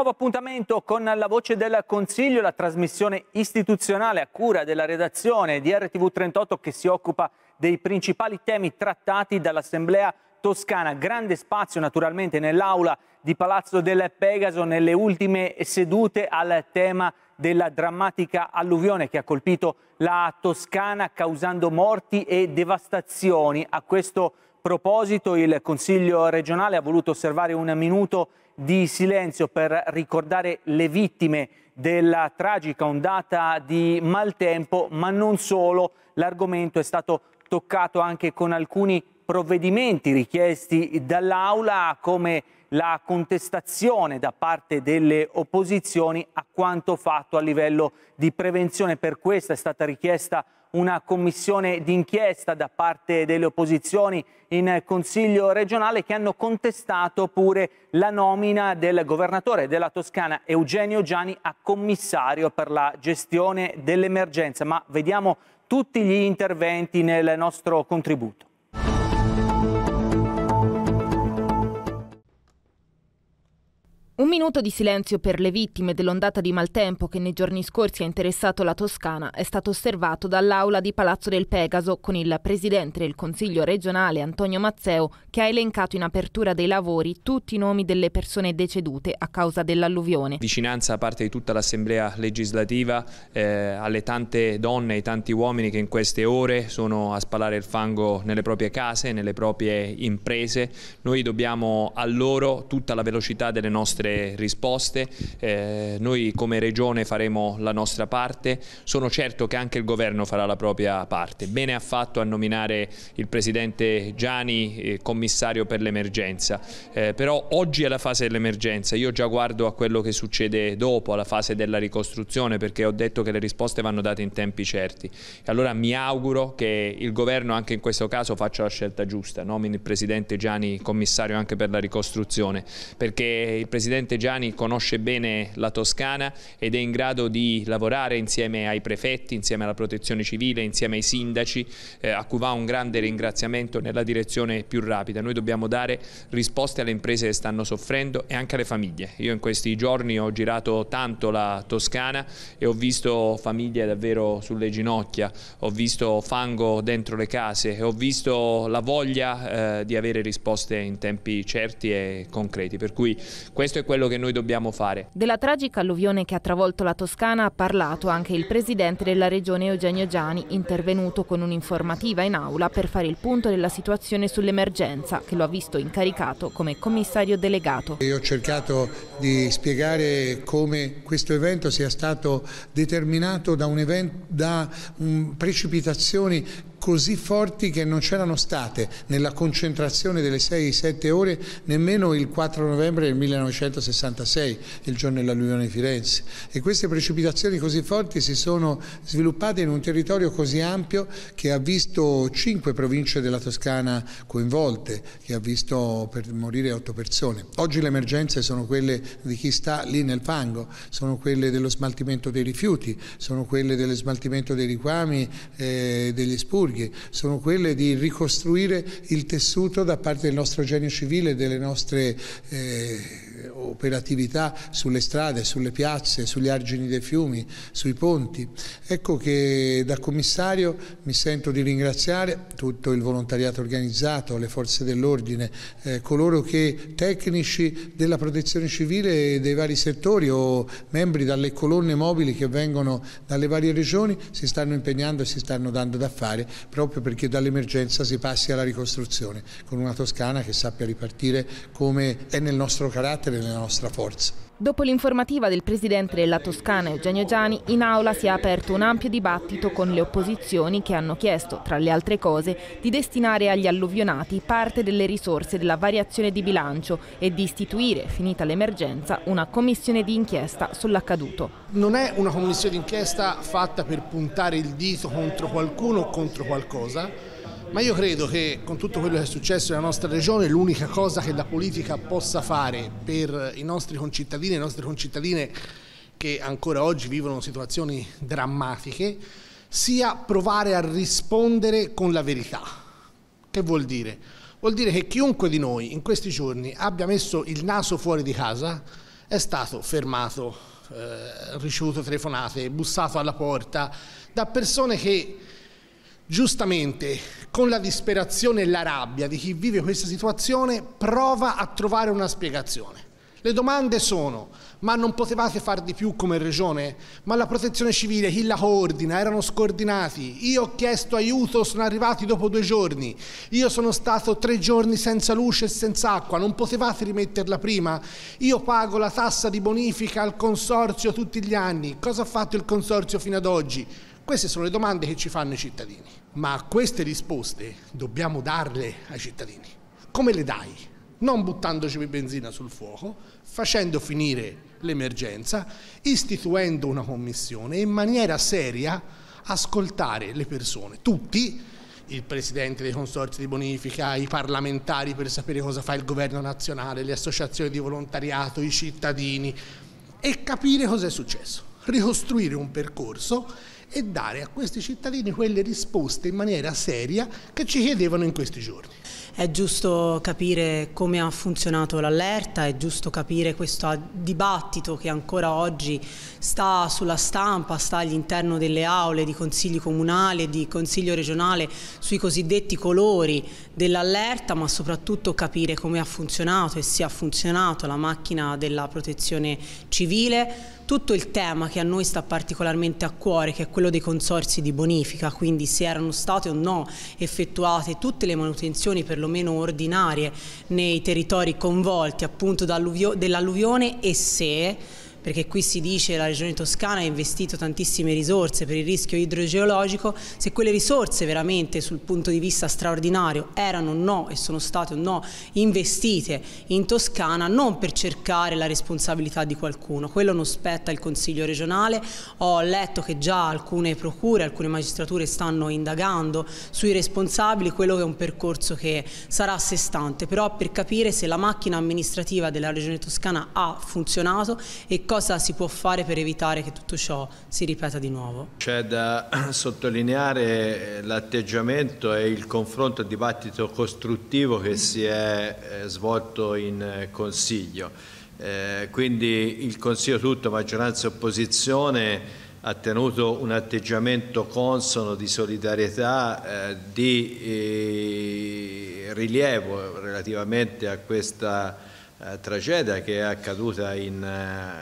nuovo appuntamento con La Voce del Consiglio, la trasmissione istituzionale a cura della redazione di RTV38 che si occupa dei principali temi trattati dall'Assemblea Toscana. Grande spazio naturalmente nell'aula di Palazzo del Pegaso nelle ultime sedute al tema della drammatica alluvione che ha colpito la Toscana causando morti e devastazioni. A questo proposito il Consiglio regionale ha voluto osservare un minuto di silenzio per ricordare le vittime della tragica ondata di maltempo, ma non solo, l'argomento è stato toccato anche con alcuni provvedimenti richiesti dall'Aula come la contestazione da parte delle opposizioni a quanto fatto a livello di prevenzione. Per questa è stata richiesta una commissione d'inchiesta da parte delle opposizioni in Consiglio regionale che hanno contestato pure la nomina del governatore della Toscana Eugenio Gianni a commissario per la gestione dell'emergenza. Ma vediamo tutti gli interventi nel nostro contributo. Un minuto di silenzio per le vittime dell'ondata di maltempo che nei giorni scorsi ha interessato la Toscana è stato osservato dall'aula di Palazzo del Pegaso con il presidente del Consiglio regionale Antonio Mazzeo che ha elencato in apertura dei lavori tutti i nomi delle persone decedute a causa dell'alluvione. Vicinanza a parte di tutta l'Assemblea legislativa eh, alle tante donne e ai tanti uomini che in queste ore sono a spalare il fango nelle proprie case, nelle proprie imprese. Noi dobbiamo a loro tutta la velocità delle nostre delle risposte, eh, noi come Regione faremo la nostra parte, sono certo che anche il Governo farà la propria parte. Bene ha fatto a nominare il Presidente Gianni eh, commissario per l'emergenza, eh, però oggi è la fase dell'emergenza, io già guardo a quello che succede dopo, alla fase della ricostruzione perché ho detto che le risposte vanno date in tempi certi. E allora mi auguro che il Governo anche in questo caso faccia la scelta giusta, nomini il Presidente Gianni commissario anche per la ricostruzione, perché il Presidente presidente Gianni conosce bene la Toscana ed è in grado di lavorare insieme ai prefetti, insieme alla protezione civile, insieme ai sindaci, eh, a cui va un grande ringraziamento nella direzione più rapida. Noi dobbiamo dare risposte alle imprese che stanno soffrendo e anche alle famiglie. Io in questi giorni ho girato tanto la Toscana e ho visto famiglie davvero sulle ginocchia, ho visto fango dentro le case e ho visto la voglia eh, di avere risposte in tempi certi e concreti. Per cui questo è quello che noi dobbiamo fare. Della tragica alluvione che ha travolto la Toscana ha parlato anche il presidente della regione Eugenio Giani, intervenuto con un'informativa in aula per fare il punto della situazione sull'emergenza che lo ha visto incaricato come commissario delegato. Io ho cercato di spiegare come questo evento sia stato determinato da, un event, da um, precipitazioni così forti che non c'erano state nella concentrazione delle 6-7 ore nemmeno il 4 novembre del 1966, il giorno dell'alluvione di Firenze. E queste precipitazioni così forti si sono sviluppate in un territorio così ampio che ha visto 5 province della Toscana coinvolte, che ha visto per morire 8 persone. Oggi le emergenze sono quelle di chi sta lì nel fango, sono quelle dello smaltimento dei rifiuti, sono quelle dello smaltimento dei riquami, eh, degli spurghi lunghi, sono quelle di ricostruire il tessuto da parte del nostro genio civile, e delle nostre... Eh, eh, operatività sulle strade, sulle piazze, sugli argini dei fiumi, sui ponti. Ecco che da commissario mi sento di ringraziare tutto il volontariato organizzato, le forze dell'ordine, eh, coloro che tecnici della protezione civile dei vari settori o membri dalle colonne mobili che vengono dalle varie regioni si stanno impegnando e si stanno dando da fare proprio perché dall'emergenza si passi alla ricostruzione con una Toscana che sappia ripartire come è nel nostro carattere carattere e le nostre forze. Dopo l'informativa del presidente della Toscana Eugenio Giani, in aula si è aperto un ampio dibattito con le opposizioni che hanno chiesto, tra le altre cose, di destinare agli alluvionati parte delle risorse della variazione di bilancio e di istituire, finita l'emergenza, una commissione di inchiesta sull'accaduto. Non è una commissione d'inchiesta fatta per puntare il dito contro qualcuno o contro qualcosa, ma io credo che con tutto quello che è successo nella nostra regione l'unica cosa che la politica possa fare per i nostri concittadini e le nostre concittadine che ancora oggi vivono situazioni drammatiche sia provare a rispondere con la verità. Che vuol dire? Vuol dire che chiunque di noi in questi giorni abbia messo il naso fuori di casa è stato fermato, eh, ricevuto telefonate, bussato alla porta da persone che giustamente con la disperazione e la rabbia di chi vive questa situazione prova a trovare una spiegazione. Le domande sono, ma non potevate far di più come regione? Ma la protezione civile, chi la coordina? Erano scordinati. Io ho chiesto aiuto, sono arrivati dopo due giorni. Io sono stato tre giorni senza luce e senza acqua. Non potevate rimetterla prima? Io pago la tassa di bonifica al consorzio tutti gli anni. Cosa ha fatto il consorzio fino ad oggi? Queste sono le domande che ci fanno i cittadini, ma queste risposte dobbiamo darle ai cittadini. Come le dai? Non buttandoci benzina sul fuoco, facendo finire l'emergenza, istituendo una commissione e in maniera seria ascoltare le persone, tutti, il presidente dei consorzi di bonifica, i parlamentari per sapere cosa fa il governo nazionale, le associazioni di volontariato, i cittadini e capire cosa è successo, ricostruire un percorso e dare a questi cittadini quelle risposte in maniera seria che ci chiedevano in questi giorni. È giusto capire come ha funzionato l'allerta, è giusto capire questo dibattito che ancora oggi sta sulla stampa, sta all'interno delle aule di consigli comunali e di consiglio regionale sui cosiddetti colori dell'allerta, ma soprattutto capire come ha funzionato e se ha funzionato la macchina della protezione civile tutto il tema che a noi sta particolarmente a cuore, che è quello dei consorsi di bonifica, quindi se erano state o no effettuate tutte le manutenzioni perlomeno ordinarie nei territori coinvolti appunto dall'alluvione e se perché qui si dice che la regione toscana ha investito tantissime risorse per il rischio idrogeologico, se quelle risorse veramente sul punto di vista straordinario erano no e sono state no investite in Toscana non per cercare la responsabilità di qualcuno, quello non spetta il Consiglio regionale, ho letto che già alcune procure, alcune magistrature stanno indagando sui responsabili, quello è un percorso che sarà a sé stante, però per capire se la macchina amministrativa della regione toscana ha funzionato e cosa cosa si può fare per evitare che tutto ciò si ripeta di nuovo? C'è da sottolineare eh, l'atteggiamento e il confronto, il dibattito costruttivo che si è eh, svolto in eh, Consiglio. quindi il Consiglio tutto, maggioranza e opposizione, ha tenuto un atteggiamento consono di solidarietà, eh, di rilievo relativamente a questa eh, tragedia che è accaduta in eh,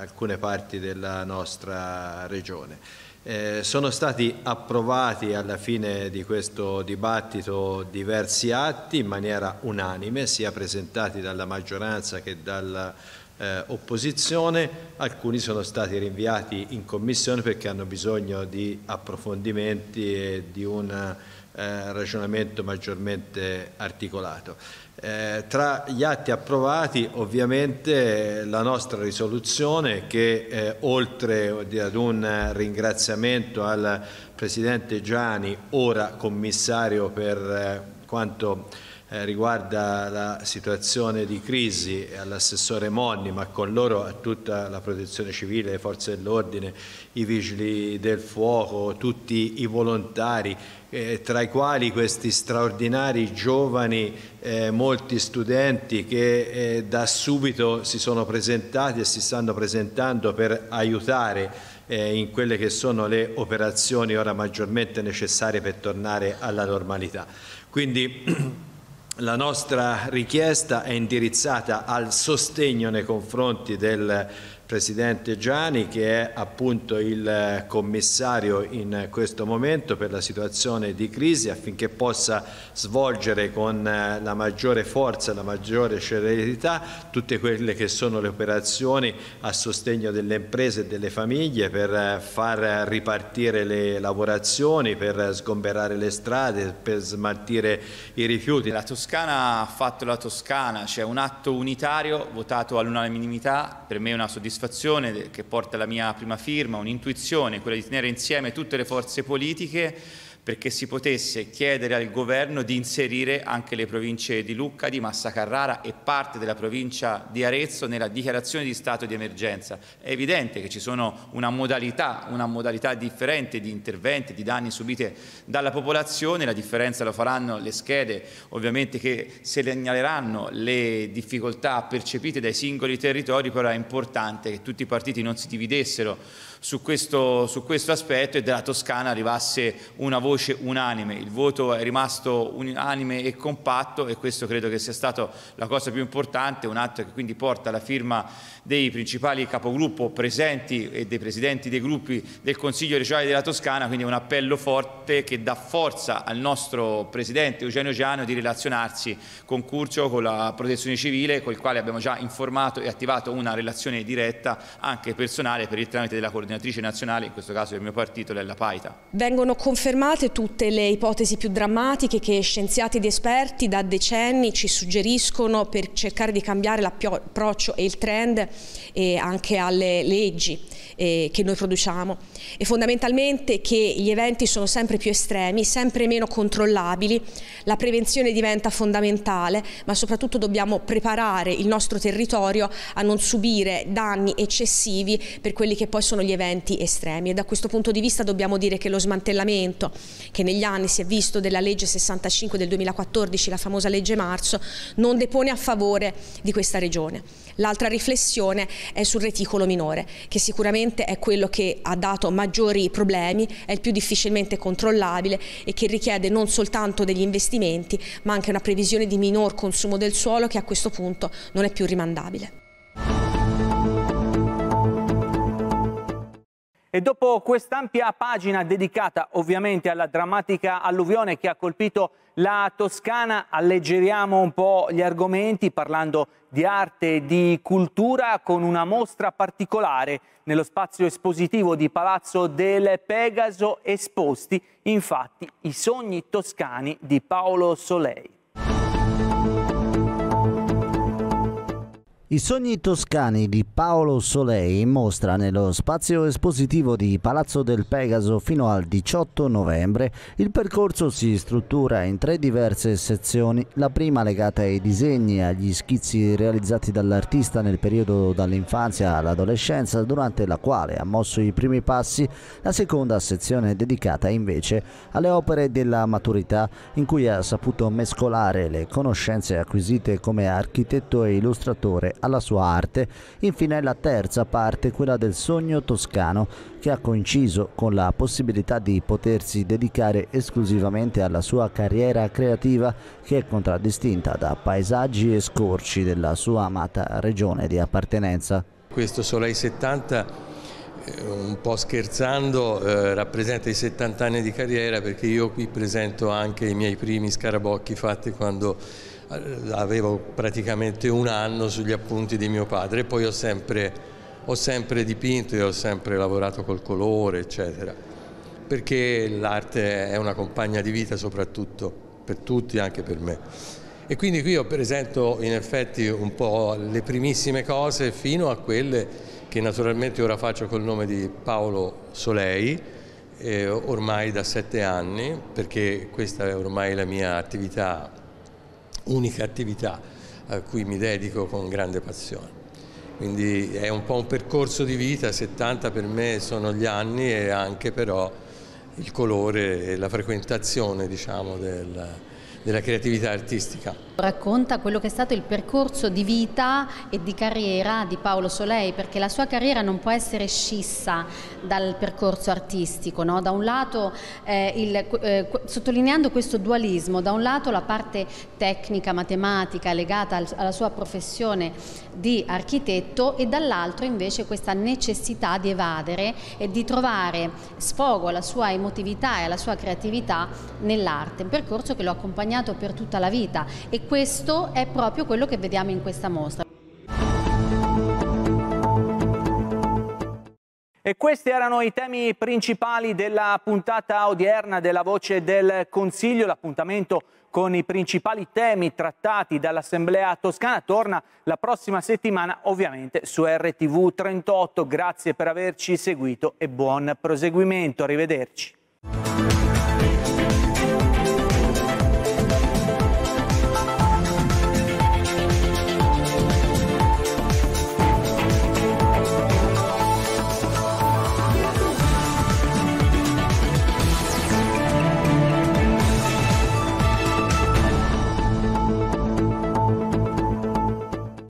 alcune parti della nostra regione. Eh, sono stati approvati alla fine di questo dibattito diversi atti in maniera unanime, sia presentati dalla maggioranza che dall'opposizione, eh, alcuni sono stati rinviati in commissione perché hanno bisogno di approfondimenti e di una eh, ragionamento maggiormente articolato. Eh, tra gli atti approvati ovviamente la nostra risoluzione che eh, oltre ad un ringraziamento al Presidente Gianni, ora commissario per eh, quanto eh, riguarda la situazione di crisi eh, all'assessore Monni, ma con loro a tutta la protezione civile, le forze dell'ordine, i vigili del fuoco, tutti i volontari, eh, tra i quali questi straordinari giovani, eh, molti studenti che eh, da subito si sono presentati e si stanno presentando per aiutare in quelle che sono le operazioni ora maggiormente necessarie per tornare alla normalità. Quindi La nostra richiesta è indirizzata al sostegno nei confronti del Presidente Gianni che è appunto il eh, commissario in questo momento per la situazione di crisi affinché possa svolgere con eh, la maggiore forza, la maggiore celerità tutte quelle che sono le operazioni a sostegno delle imprese e delle famiglie per eh, far ripartire le lavorazioni, per sgomberare le strade, per smaltire i rifiuti. La Toscana ha fatto la Toscana, c'è cioè un atto unitario votato all'unanimità, per me è una soddisfazione soddisfazione che porta alla mia prima firma, un'intuizione, quella di tenere insieme tutte le forze politiche perché si potesse chiedere al governo di inserire anche le province di Lucca, di Massa Carrara e parte della provincia di Arezzo nella dichiarazione di stato di emergenza. È evidente che ci sono una modalità, una modalità differente di interventi, di danni subiti dalla popolazione, la differenza lo faranno le schede ovviamente che segnaleranno le difficoltà percepite dai singoli territori, però è importante che tutti i partiti non si dividessero su questo, su questo aspetto e dalla Toscana arrivasse una voce unanime. Il voto è rimasto unanime e compatto e questo credo che sia stata la cosa più importante, un atto che quindi porta la firma dei principali capogruppo presenti e dei presidenti dei gruppi del Consiglio regionale della Toscana, quindi un appello forte che dà forza al nostro presidente Eugenio Giano di relazionarsi con Curcio, con la protezione civile, col quale abbiamo già informato e attivato una relazione diretta anche personale per il tramite della coordinazione coordinatrice nazionale, in questo caso del mio partito, Lella Paita. Vengono confermate tutte le ipotesi più drammatiche che scienziati ed esperti da decenni ci suggeriscono per cercare di cambiare l'approccio e il trend eh, anche alle leggi eh, che noi produciamo. E fondamentalmente che gli eventi sono sempre più estremi, sempre meno controllabili, la prevenzione diventa fondamentale, ma soprattutto dobbiamo preparare il nostro territorio a non subire danni eccessivi per quelli che poi sono gli eventi eventi estremi e da questo punto di vista dobbiamo dire che lo smantellamento che negli anni si è visto della legge 65 del 2014, la famosa legge marzo, non depone a favore di questa regione. L'altra riflessione è sul reticolo minore, che sicuramente è quello che ha dato maggiori problemi, è il più difficilmente controllabile e che richiede non soltanto degli investimenti, ma anche una previsione di minor consumo del suolo che a questo punto non è più rimandabile. E dopo quest'ampia pagina dedicata ovviamente alla drammatica alluvione che ha colpito la Toscana, alleggeriamo un po' gli argomenti parlando di arte e di cultura con una mostra particolare nello spazio espositivo di Palazzo del Pegaso esposti infatti i sogni toscani di Paolo Solei. I sogni toscani di Paolo Solei mostra nello spazio espositivo di Palazzo del Pegaso fino al 18 novembre. Il percorso si struttura in tre diverse sezioni, la prima legata ai disegni e agli schizzi realizzati dall'artista nel periodo dall'infanzia all'adolescenza, durante la quale ha mosso i primi passi, la seconda sezione dedicata invece alle opere della maturità, in cui ha saputo mescolare le conoscenze acquisite come architetto e illustratore alla sua arte. Infine la terza parte, quella del sogno toscano, che ha coinciso con la possibilità di potersi dedicare esclusivamente alla sua carriera creativa che è contraddistinta da paesaggi e scorci della sua amata regione di appartenenza. Questo Soleil 70 eh, un po' scherzando, eh, rappresenta i 70 anni di carriera perché io qui presento anche i miei primi scarabocchi fatti quando eh, avevo praticamente un anno sugli appunti di mio padre e poi ho sempre, ho sempre dipinto e ho sempre lavorato col colore, eccetera, perché l'arte è una compagna di vita soprattutto per tutti, anche per me. E quindi qui ho presento in effetti un po' le primissime cose fino a quelle che naturalmente ora faccio col nome di Paolo Solei, eh, ormai da sette anni, perché questa è ormai la mia attività unica attività a cui mi dedico con grande passione. Quindi è un po' un percorso di vita, 70 per me sono gli anni e anche però il colore e la frequentazione diciamo, del, della creatività artistica racconta quello che è stato il percorso di vita e di carriera di Paolo Solei, perché la sua carriera non può essere scissa dal percorso artistico. No? Da un lato, eh, il, eh, sottolineando questo dualismo, da un lato la parte tecnica, matematica legata al, alla sua professione di architetto e dall'altro invece questa necessità di evadere e di trovare sfogo alla sua emotività e alla sua creatività nell'arte, un percorso che l'ho accompagnato per tutta la vita e questo è proprio quello che vediamo in questa mostra. E questi erano i temi principali della puntata odierna della Voce del Consiglio, l'appuntamento con i principali temi trattati dall'Assemblea Toscana torna la prossima settimana ovviamente su RTV 38. Grazie per averci seguito e buon proseguimento. Arrivederci.